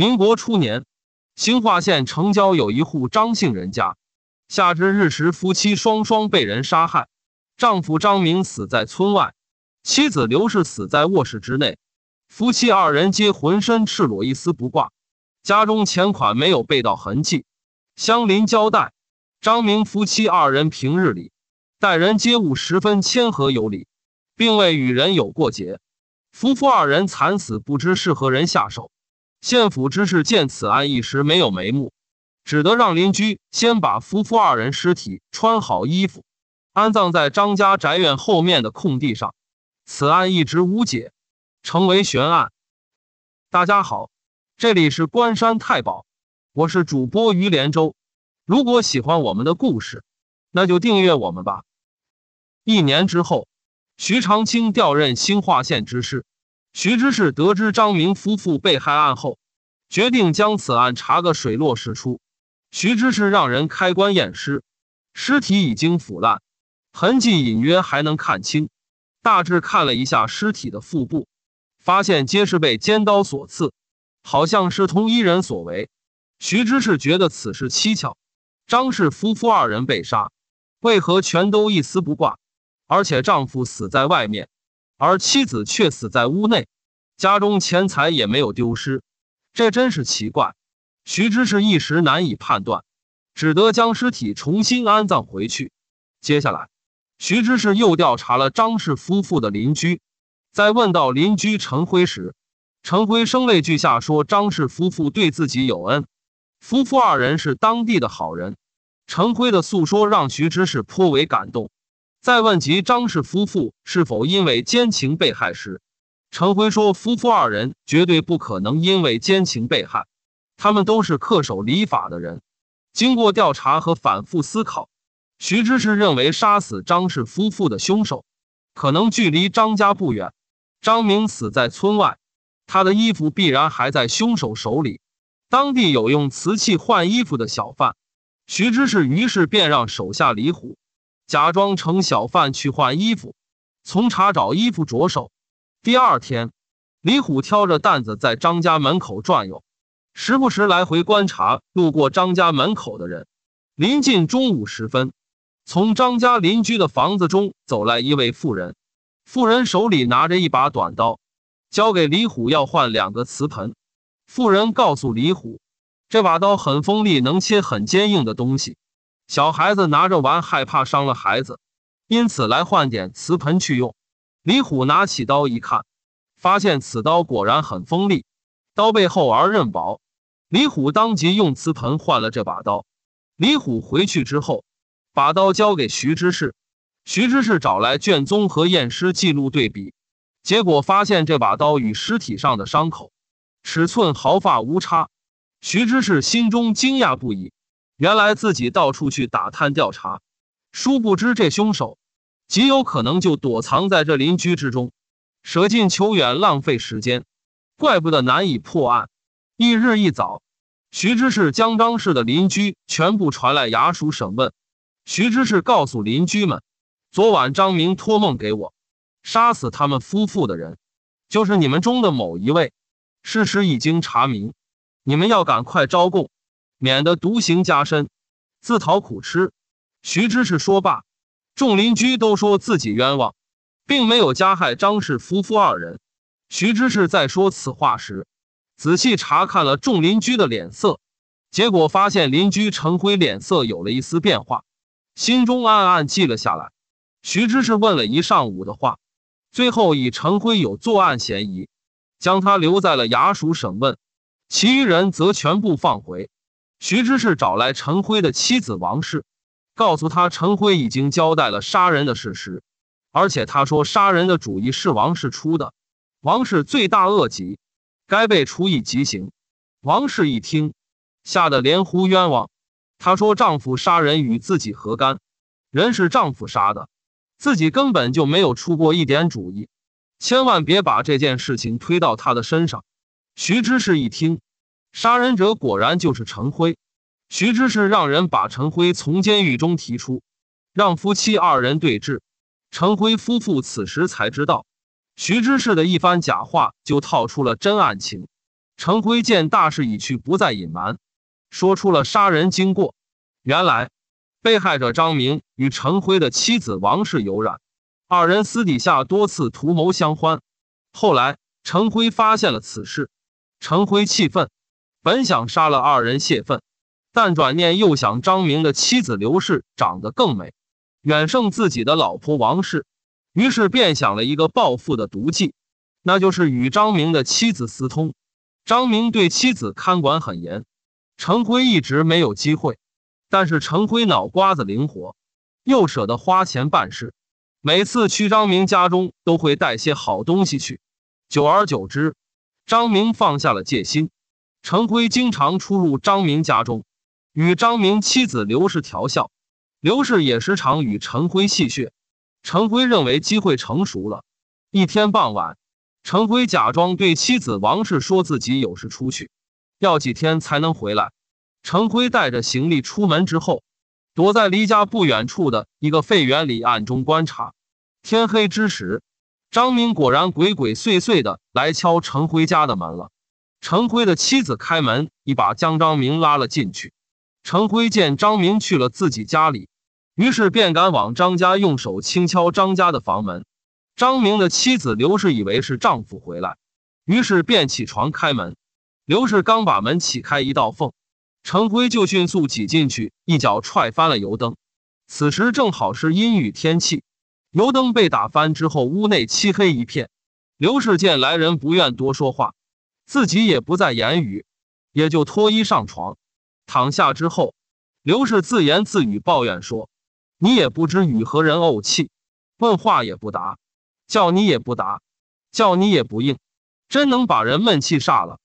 民国初年，兴化县城郊有一户张姓人家，夏至日时，夫妻双双被人杀害。丈夫张明死在村外，妻子刘氏死在卧室之内，夫妻二人皆浑身赤裸，一丝不挂。家中钱款没有被盗痕迹。乡邻交代，张明夫妻二人平日里待人接物十分谦和有礼，并未与人有过节。夫妇二人惨死，不知是何人下手。县府知事见此案一时没有眉目，只得让邻居先把夫妇二人尸体穿好衣服，安葬在张家宅院后面的空地上。此案一直无解，成为悬案。大家好，这里是关山太保，我是主播于连州。如果喜欢我们的故事，那就订阅我们吧。一年之后，徐长卿调任兴化县知事。徐知事得知张明夫妇被害案后，决定将此案查个水落石出。徐知事让人开棺验尸，尸体已经腐烂，痕迹隐约还能看清。大致看了一下尸体的腹部，发现皆是被尖刀所刺，好像是同一人所为。徐知事觉得此事蹊跷，张氏夫妇二人被杀，为何全都一丝不挂，而且丈夫死在外面？而妻子却死在屋内，家中钱财也没有丢失，这真是奇怪。徐知士一时难以判断，只得将尸体重新安葬回去。接下来，徐知士又调查了张氏夫妇的邻居，在问到邻居陈辉时，陈辉声泪俱下说：“张氏夫妇对自己有恩，夫妇二人是当地的好人。”陈辉的诉说让徐知士颇为感动。在问及张氏夫妇是否因为奸情被害时，陈辉说：“夫妇二人绝对不可能因为奸情被害，他们都是恪守礼法的人。”经过调查和反复思考，徐知识认为杀死张氏夫妇的凶手可能距离张家不远。张明死在村外，他的衣服必然还在凶手手里。当地有用瓷器换衣服的小贩，徐知识于是便让手下李虎。假装成小贩去换衣服，从查找衣服着手。第二天，李虎挑着担子在张家门口转悠，时不时来回观察路过张家门口的人。临近中午时分，从张家邻居的房子中走来一位妇人，妇人手里拿着一把短刀，交给李虎要换两个瓷盆。妇人告诉李虎，这把刀很锋利，能切很坚硬的东西。小孩子拿着玩，害怕伤了孩子，因此来换点瓷盆去用。李虎拿起刀一看，发现此刀果然很锋利，刀背厚而刃薄。李虎当即用瓷盆换了这把刀。李虎回去之后，把刀交给徐知事。徐知事找来卷宗和验尸记录对比，结果发现这把刀与尸体上的伤口尺寸毫发无差。徐知事心中惊讶不已。原来自己到处去打探调查，殊不知这凶手极有可能就躲藏在这邻居之中，舍近求远，浪费时间，怪不得难以破案。翌日一早，徐知事将张氏的邻居全部传来衙署审问。徐知事告诉邻居们：“昨晚张明托梦给我，杀死他们夫妇的人，就是你们中的某一位。事实已经查明，你们要赶快招供。”免得独行加深，自讨苦吃。徐知识说罢，众邻居都说自己冤枉，并没有加害张氏夫妇二人。徐知识在说此话时，仔细查看了众邻居的脸色，结果发现邻居陈辉脸色有了一丝变化，心中暗暗记了下来。徐知识问了一上午的话，最后以陈辉有作案嫌疑，将他留在了衙署审问，其余人则全部放回。徐知事找来陈辉的妻子王氏，告诉他陈辉已经交代了杀人的事实，而且他说杀人的主意是王氏出的，王氏罪大恶极，该被处以极刑。王氏一听，吓得连呼冤枉。她说丈夫杀人与自己何干？人是丈夫杀的，自己根本就没有出过一点主意，千万别把这件事情推到她的身上。徐知事一听。杀人者果然就是陈辉，徐知识让人把陈辉从监狱中提出，让夫妻二人对质。陈辉夫妇此时才知道，徐知识的一番假话就套出了真案情。陈辉见大势已去，不再隐瞒，说出了杀人经过。原来，被害者张明与陈辉的妻子王氏有染，二人私底下多次图谋相欢。后来，陈辉发现了此事，陈辉气愤。本想杀了二人泄愤，但转念又想张明的妻子刘氏长得更美，远胜自己的老婆王氏，于是便想了一个报复的毒计，那就是与张明的妻子私通。张明对妻子看管很严，陈辉一直没有机会。但是陈辉脑瓜子灵活，又舍得花钱办事，每次去张明家中都会带些好东西去。久而久之，张明放下了戒心。陈辉经常出入张明家中，与张明妻子刘氏调笑，刘氏也时常与陈辉戏谑。陈辉认为机会成熟了，一天傍晚，陈辉假装对妻子王氏说自己有事出去，要几天才能回来。陈辉带着行李出门之后，躲在离家不远处的一个废园里暗中观察。天黑之时，张明果然鬼鬼祟祟的来敲陈辉家的门了。陈辉的妻子开门，一把将张明拉了进去。陈辉见张明去了自己家里，于是便赶往张家，用手轻敲张家的房门。张明的妻子刘氏以为是丈夫回来，于是便起床开门。刘氏刚把门启开一道缝，陈辉就迅速挤进去，一脚踹翻了油灯。此时正好是阴雨天气，油灯被打翻之后，屋内漆黑一片。刘氏见来人不愿多说话。自己也不再言语，也就脱衣上床，躺下之后，刘氏自言自语抱怨说：“你也不知与何人怄气，问话也不答，叫你也不答，叫你也不应，真能把人闷气煞了。”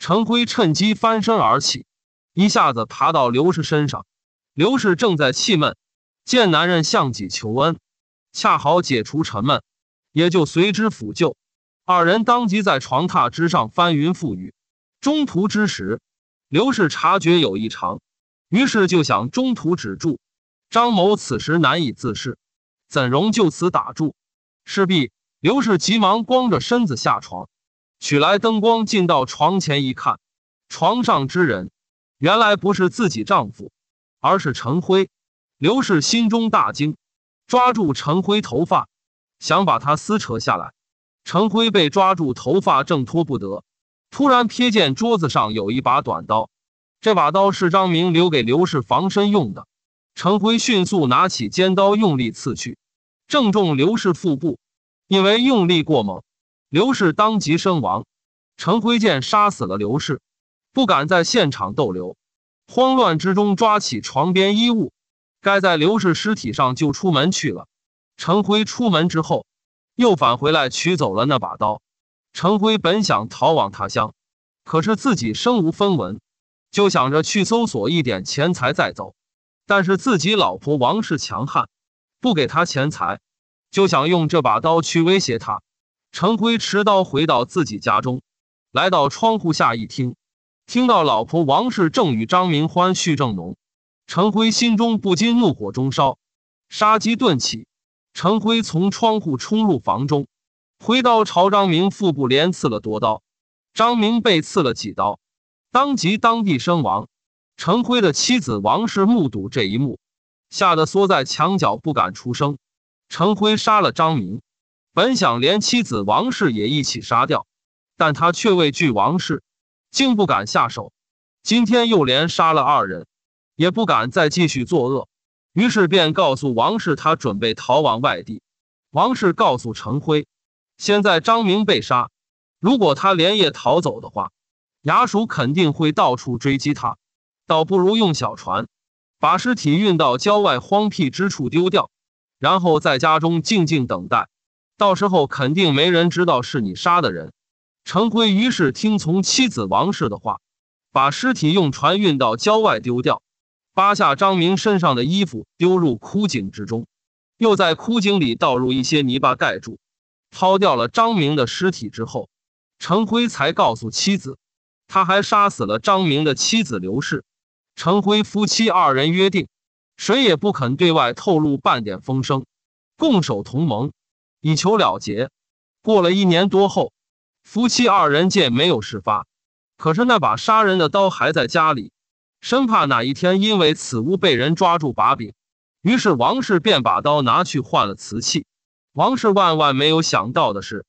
陈辉趁机翻身而起，一下子爬到刘氏身上。刘氏正在气闷，见男人向己求恩，恰好解除沉闷，也就随之抚救。二人当即在床榻之上翻云覆雨，中途之时，刘氏察觉有异常，于是就想中途止住。张某此时难以自视，怎容就此打住？势必，刘氏急忙光着身子下床，取来灯光，进到床前一看，床上之人，原来不是自己丈夫，而是陈辉。刘氏心中大惊，抓住陈辉头发，想把他撕扯下来。陈辉被抓住头发挣脱不得，突然瞥见桌子上有一把短刀，这把刀是张明留给刘氏防身用的。陈辉迅速拿起尖刀，用力刺去，正中刘氏腹部。因为用力过猛，刘氏当即身亡。陈辉见杀死了刘氏，不敢在现场逗留，慌乱之中抓起床边衣物，盖在刘氏尸体上就出门去了。陈辉出门之后。又返回来取走了那把刀。陈辉本想逃往他乡，可是自己身无分文，就想着去搜索一点钱财再走。但是自己老婆王氏强悍，不给他钱财，就想用这把刀去威胁他。陈辉持刀回到自己家中，来到窗户下一听，听到老婆王氏正与张明欢叙正浓，陈辉心中不禁怒火中烧，杀机顿起。陈辉从窗户冲入房中，挥刀朝张明腹部连刺了多刀，张明被刺了几刀，当即当地身亡。陈辉的妻子王氏目睹这一幕，吓得缩在墙角不敢出声。陈辉杀了张明，本想连妻子王氏也一起杀掉，但他却畏惧王氏，竟不敢下手。今天又连杀了二人，也不敢再继续作恶。于是便告诉王氏，他准备逃往外地。王氏告诉陈辉，现在张明被杀，如果他连夜逃走的话，衙署肯定会到处追击他，倒不如用小船把尸体运到郊外荒僻之处丢掉，然后在家中静静等待，到时候肯定没人知道是你杀的人。陈辉于是听从妻子王氏的话，把尸体用船运到郊外丢掉。扒下张明身上的衣服，丢入枯井之中，又在枯井里倒入一些泥巴盖住。抛掉了张明的尸体之后，陈辉才告诉妻子，他还杀死了张明的妻子刘氏。陈辉夫妻二人约定，谁也不肯对外透露半点风声，共守同盟，以求了结。过了一年多后，夫妻二人见没有事发，可是那把杀人的刀还在家里。生怕哪一天因为此物被人抓住把柄，于是王氏便把刀拿去换了瓷器。王氏万万没有想到的是，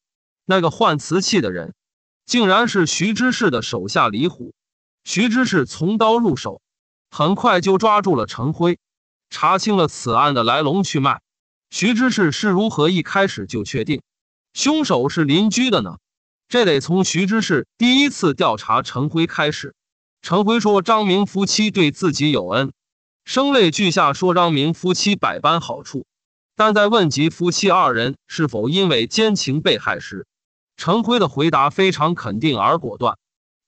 那个换瓷器的人，竟然是徐知事的手下李虎。徐知事从刀入手，很快就抓住了陈辉，查清了此案的来龙去脉。徐知事是如何一开始就确定凶手是邻居的呢？这得从徐知事第一次调查陈辉开始。陈辉说：“张明夫妻对自己有恩，声泪俱下说张明夫妻百般好处。”但在问及夫妻二人是否因为奸情被害时，陈辉的回答非常肯定而果断，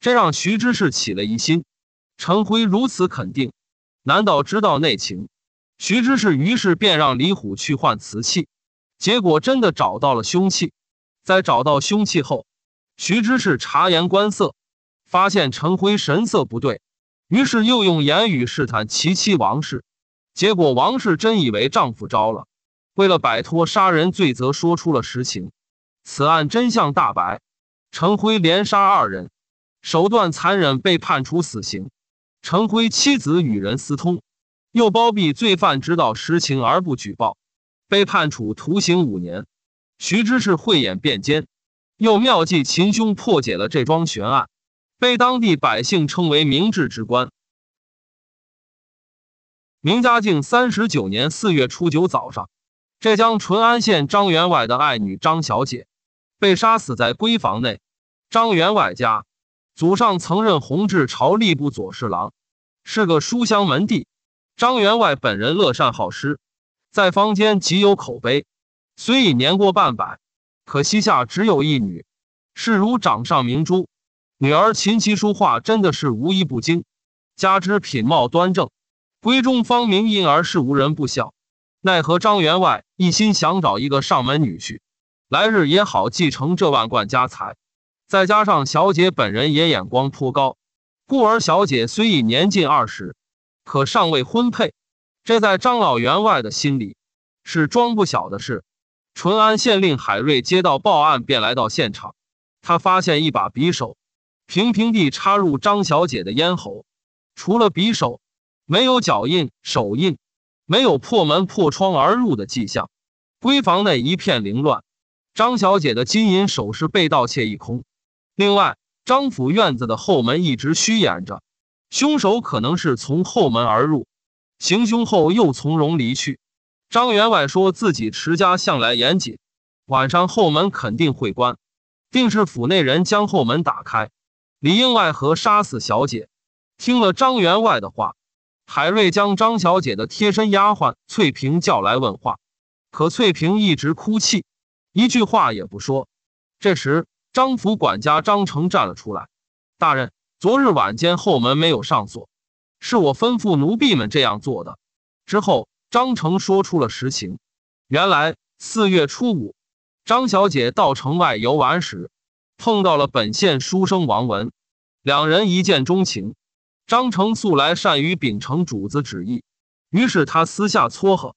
这让徐知士起了疑心。陈辉如此肯定，难道知道内情？徐知士于是便让李虎去换瓷器，结果真的找到了凶器。在找到凶器后，徐知士察言观色。发现陈辉神色不对，于是又用言语试探其妻王氏，结果王氏真以为丈夫招了，为了摆脱杀人罪责，说出了实情。此案真相大白，陈辉连杀二人，手段残忍，被判处死刑。陈辉妻子与人私通，又包庇罪犯，知道实情而不举报，被判处徒刑五年。徐知是慧眼辩奸，又妙计擒凶，破解了这桩悬案。被当地百姓称为明治之官。明嘉靖三十九年四月初九早上，浙江淳安县张员外的爱女张小姐被杀死在闺房内。张员外家祖上曾任弘治朝吏部左侍郎，是个书香门第。张员外本人乐善好施，在坊间极有口碑。虽已年过半百，可膝下只有一女，视如掌上明珠。女儿琴棋书画真的是无一不精，加之品貌端正，闺中芳名，因而是无人不晓。奈何张员外一心想找一个上门女婿，来日也好继承这万贯家财。再加上小姐本人也眼光颇高，故而小姐虽已年近二十，可尚未婚配。这在张老员外的心里，是装不小的事。淳安县令海瑞接到报案，便来到现场，他发现一把匕首。平平地插入张小姐的咽喉，除了匕首，没有脚印、手印，没有破门破窗而入的迹象。闺房内一片凌乱，张小姐的金银首饰被盗窃一空。另外，张府院子的后门一直虚掩着，凶手可能是从后门而入，行凶后又从容离去。张员外说自己持家向来严谨，晚上后门肯定会关，定是府内人将后门打开。里应外合杀死小姐。听了张员外的话，海瑞将张小姐的贴身丫鬟翠萍叫来问话，可翠萍一直哭泣，一句话也不说。这时，张府管家张成站了出来：“大人，昨日晚间后门没有上锁，是我吩咐奴婢们这样做的。”之后，张成说出了实情：原来四月初五，张小姐到城外游玩时。碰到了本县书生王文，两人一见钟情。张成素来善于秉承主子旨意，于是他私下撮合，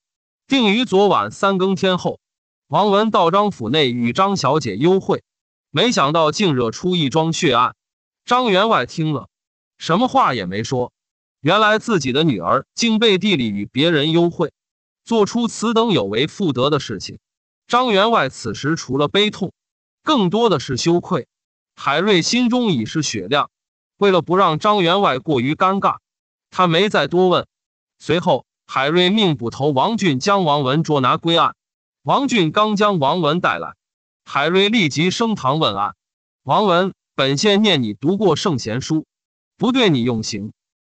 定于昨晚三更天后，王文到张府内与张小姐幽会。没想到竟惹出一桩血案。张员外听了，什么话也没说。原来自己的女儿竟背地里与别人幽会，做出此等有违妇德的事情。张员外此时除了悲痛。更多的是羞愧，海瑞心中已是雪亮。为了不让张员外过于尴尬，他没再多问。随后，海瑞命捕头王俊将王文捉拿归案。王俊刚将王文带来，海瑞立即升堂问案。王文，本县念你读过圣贤书，不对你用刑，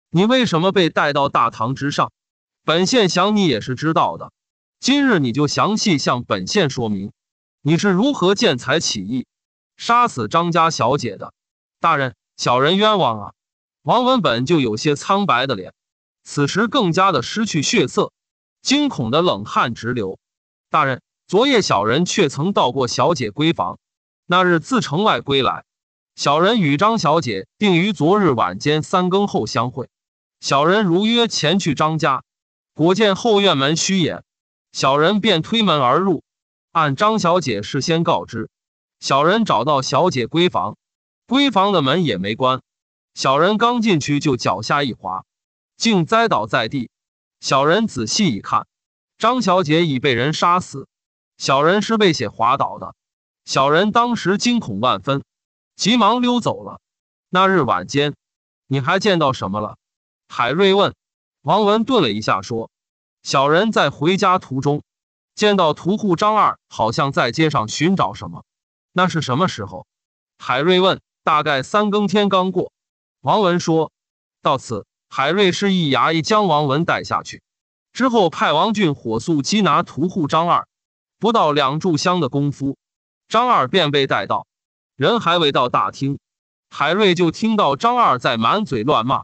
你为什么被带到大堂之上？本县想你也是知道的，今日你就详细向本县说明。你是如何见财起意，杀死张家小姐的？大人，小人冤枉啊！王文本就有些苍白的脸，此时更加的失去血色，惊恐的冷汗直流。大人，昨夜小人却曾到过小姐闺房。那日自城外归来，小人与张小姐定于昨日晚间三更后相会。小人如约前去张家，果见后院门虚掩，小人便推门而入。按张小姐事先告知，小人找到小姐闺房，闺房的门也没关，小人刚进去就脚下一滑，竟栽倒在地。小人仔细一看，张小姐已被人杀死，小人是被血滑倒的。小人当时惊恐万分，急忙溜走了。那日晚间，你还见到什么了？海瑞问。王文顿了一下说：“小人在回家途中。”见到屠户张二，好像在街上寻找什么。那是什么时候？海瑞问。大概三更天刚过。王文说。到此，海瑞示意衙役将王文带下去。之后，派王俊火速缉拿屠户张二。不到两炷香的功夫，张二便被带到。人还未到大厅，海瑞就听到张二在满嘴乱骂：“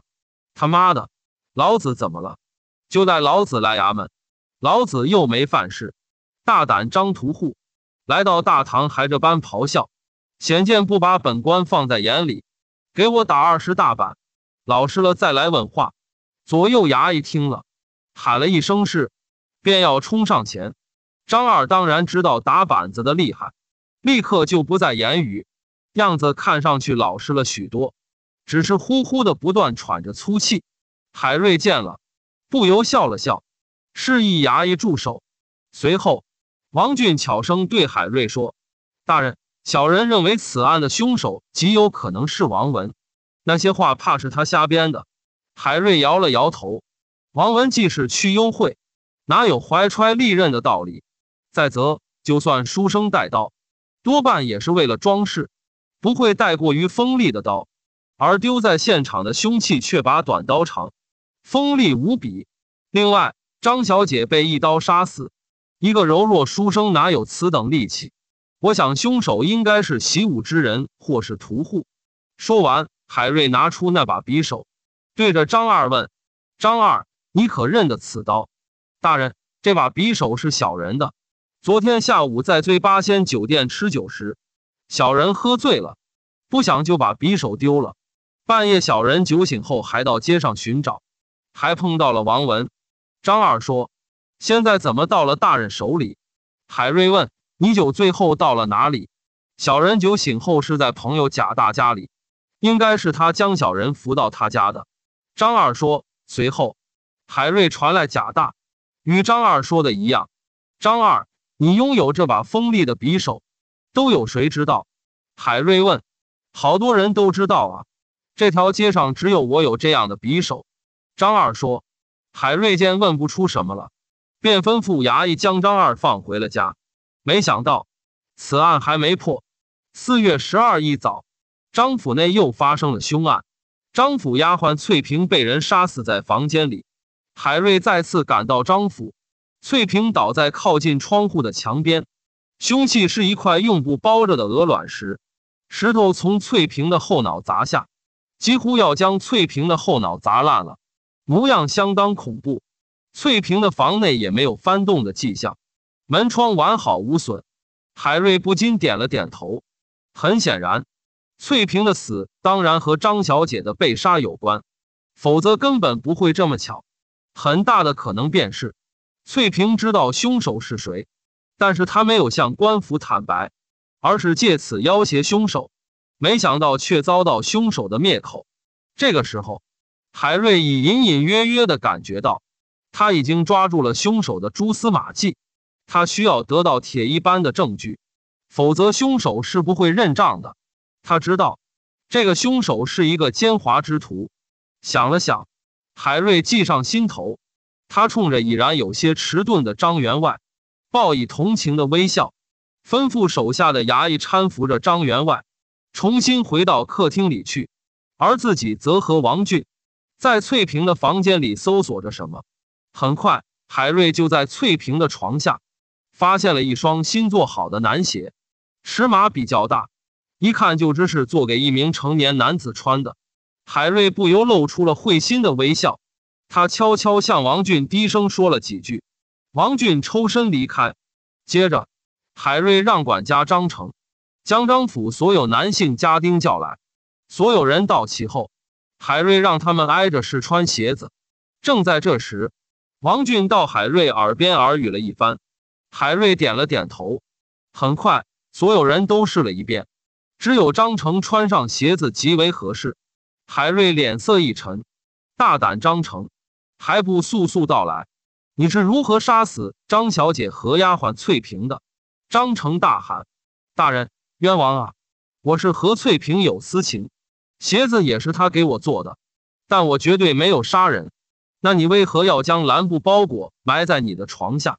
他妈的，老子怎么了？就带老子来衙门，老子又没犯事。”大胆张屠户，来到大堂还这般咆哮，显见不把本官放在眼里。给我打二十大板，老实了再来问话。左右衙役听了，喊了一声“是”，便要冲上前。张二当然知道打板子的厉害，立刻就不再言语，样子看上去老实了许多，只是呼呼的不断喘着粗气。海瑞见了，不由笑了笑，示意衙役住手，随后。王俊悄声对海瑞说：“大人，小人认为此案的凶手极有可能是王文。那些话怕是他瞎编的。”海瑞摇了摇头：“王文既是去幽会，哪有怀揣利刃的道理？再则，就算书生带刀，多半也是为了装饰，不会带过于锋利的刀。而丢在现场的凶器却把短刀长，锋利无比。另外，张小姐被一刀杀死。”一个柔弱书生哪有此等力气？我想凶手应该是习武之人或是屠户。说完，海瑞拿出那把匕首，对着张二问：“张二，你可认得此刀？”“大人，这把匕首是小人的。昨天下午在醉八仙酒店吃酒时，小人喝醉了，不想就把匕首丢了。半夜小人酒醒后还到街上寻找，还碰到了王文。”张二说。现在怎么到了大人手里？海瑞问：“你酒醉后到了哪里？”小人酒醒后是在朋友贾大家里，应该是他将小人扶到他家的。张二说：“随后，海瑞传来贾大，与张二说的一样。”张二：“你拥有这把锋利的匕首，都有谁知道？”海瑞问：“好多人都知道啊，这条街上只有我有这样的匕首。”张二说：“海瑞见问不出什么了。”便吩咐衙役将张二放回了家，没想到此案还没破。四月十二一早，张府内又发生了凶案，张府丫鬟翠萍被人杀死在房间里。海瑞再次赶到张府，翠萍倒在靠近窗户的墙边，凶器是一块用布包着的鹅卵石，石头从翠萍的后脑砸下，几乎要将翠萍的后脑砸烂了，模样相当恐怖。翠萍的房内也没有翻动的迹象，门窗完好无损。海瑞不禁点了点头。很显然，翠萍的死当然和张小姐的被杀有关，否则根本不会这么巧。很大的可能便是，翠萍知道凶手是谁，但是她没有向官府坦白，而是借此要挟凶手。没想到却遭到凶手的灭口。这个时候，海瑞已隐隐约约的感觉到。他已经抓住了凶手的蛛丝马迹，他需要得到铁一般的证据，否则凶手是不会认账的。他知道，这个凶手是一个奸猾之徒。想了想，海瑞计上心头。他冲着已然有些迟钝的张员外，报以同情的微笑，吩咐手下的衙役搀扶着张员外，重新回到客厅里去，而自己则和王俊，在翠萍的房间里搜索着什么。很快，海瑞就在翠萍的床下，发现了一双新做好的男鞋，尺码比较大，一看就知是做给一名成年男子穿的。海瑞不由露出了会心的微笑，他悄悄向王俊低声说了几句，王俊抽身离开。接着，海瑞让管家张成将张府所有男性家丁叫来，所有人到齐后，海瑞让他们挨着试穿鞋子。正在这时，王俊到海瑞耳边耳语了一番，海瑞点了点头。很快，所有人都试了一遍，只有张成穿上鞋子极为合适。海瑞脸色一沉：“大胆，张成，还不速速到来！你是如何杀死张小姐和丫鬟翠萍的？”张成大喊：“大人，冤枉啊！我是和翠萍有私情，鞋子也是他给我做的，但我绝对没有杀人。”那你为何要将蓝布包裹埋在你的床下？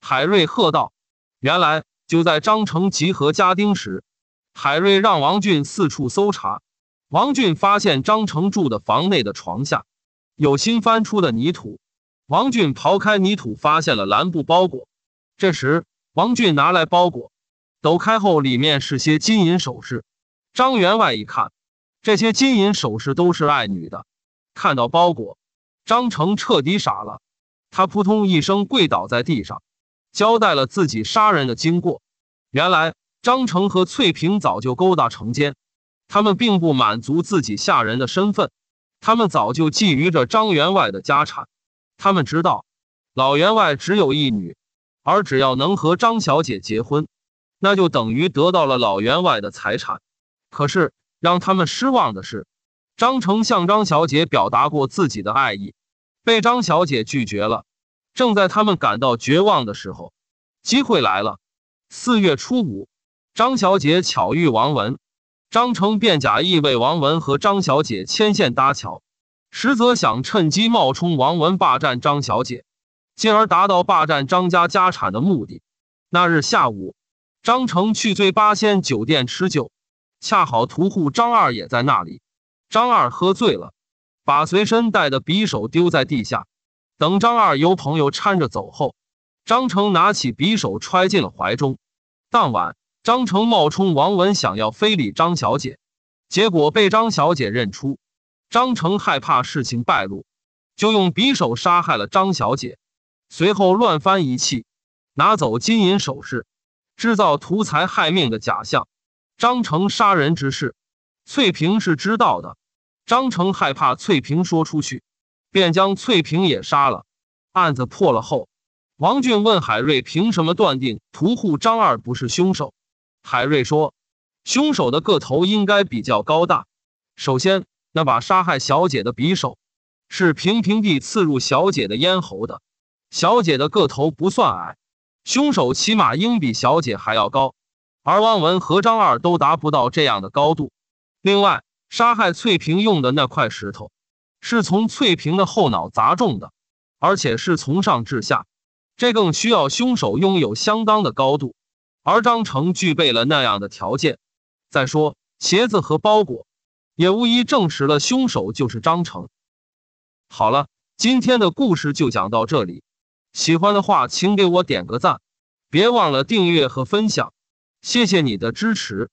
海瑞喝道：“原来就在张成集合家丁时，海瑞让王俊四处搜查。王俊发现张成住的房内的床下有新翻出的泥土。王俊刨开泥土，发现了蓝布包裹。这时，王俊拿来包裹，抖开后里面是些金银首饰。张员外一看，这些金银首饰都是爱女的。看到包裹。”张成彻底傻了，他扑通一声跪倒在地上，交代了自己杀人的经过。原来张成和翠萍早就勾搭成奸，他们并不满足自己下人的身份，他们早就觊觎着张员外的家产。他们知道，老员外只有一女，而只要能和张小姐结婚，那就等于得到了老员外的财产。可是让他们失望的是，张成向张小姐表达过自己的爱意。被张小姐拒绝了。正在他们感到绝望的时候，机会来了。四月初五，张小姐巧遇王文，张成便假意为王文和张小姐牵线搭桥，实则想趁机冒充王文霸占张小姐，进而达到霸占张家家产的目的。那日下午，张成去醉八仙酒店吃酒，恰好屠户张二也在那里。张二喝醉了。把随身带的匕首丢在地下，等张二由朋友搀着走后，张成拿起匕首揣进了怀中。当晚，张成冒充王文想要非礼张小姐，结果被张小姐认出。张成害怕事情败露，就用匕首杀害了张小姐，随后乱翻一气，拿走金银首饰，制造图财害命的假象。张成杀人之事，翠萍是知道的。张成害怕翠萍说出去，便将翠萍也杀了。案子破了后，王俊问海瑞：“凭什么断定屠户张二不是凶手？”海瑞说：“凶手的个头应该比较高大。首先，那把杀害小姐的匕首，是平平地刺入小姐的咽喉的。小姐的个头不算矮，凶手起码应比小姐还要高。而汪文和张二都达不到这样的高度。另外。”杀害翠萍用的那块石头，是从翠萍的后脑砸中的，而且是从上至下，这更需要凶手拥有相当的高度，而张成具备了那样的条件。再说鞋子和包裹，也无疑证实了凶手就是张成。好了，今天的故事就讲到这里，喜欢的话请给我点个赞，别忘了订阅和分享，谢谢你的支持。